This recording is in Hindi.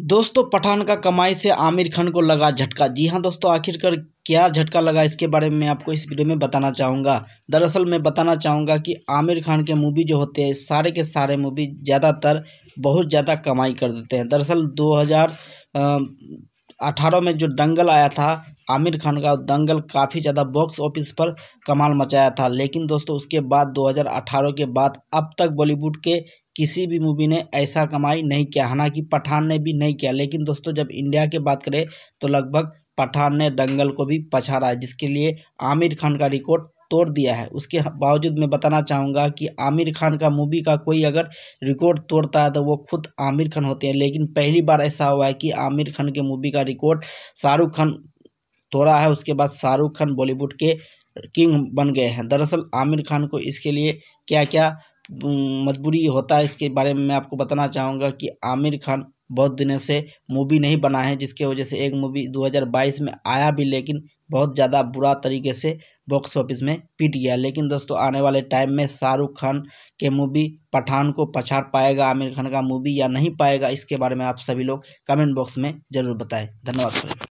दोस्तों पठान का कमाई से आमिर खान को लगा झटका जी हाँ दोस्तों आखिरकार क्या झटका लगा इसके बारे में मैं आपको इस वीडियो में बताना चाहूँगा दरअसल मैं बताना चाहूँगा कि आमिर खान के मूवी जो होते हैं सारे के सारे मूवी ज़्यादातर बहुत ज़्यादा कमाई कर देते हैं दरअसल 2018 में जो दंगल आया था आमिर खान का दंगल काफ़ी ज़्यादा बॉक्स ऑफिस पर कमाल मचाया था लेकिन दोस्तों उसके बाद 2018 के बाद अब तक बॉलीवुड के किसी भी मूवी ने ऐसा कमाई नहीं किया हालांकि पठान ने भी नहीं किया लेकिन दोस्तों जब इंडिया की बात करें तो लगभग पठान ने दंगल को भी पछाड़ा है जिसके लिए आमिर खान का रिकॉर्ड तोड़ दिया है उसके बावजूद मैं बताना चाहूँगा कि आमिर खान का मूवी का कोई अगर रिकॉर्ड तोड़ता है तो वो खुद आमिर खान होते हैं लेकिन पहली बार ऐसा हुआ है कि आमिर खान के मूवी का रिकॉर्ड शाहरुख खान तोड़ा है उसके बाद शाहरुख खान बॉलीवुड के किंग बन गए हैं दरअसल आमिर खान को इसके लिए क्या क्या मजबूरी होता है इसके बारे में मैं आपको बताना चाहूँगा कि आमिर खान बहुत दिनों से मूवी नहीं बना है जिसके वजह से एक मूवी 2022 में आया भी लेकिन बहुत ज़्यादा बुरा तरीके से बॉक्स ऑफिस में पिट गया लेकिन दोस्तों आने वाले टाइम में शाहरुख खान के मूवी पठान को पछाड़ पाएगा आमिर खान का मूवी या नहीं पाएगा इसके बारे में आप सभी लोग कमेंट बॉक्स में ज़रूर बताएँ धन्यवाद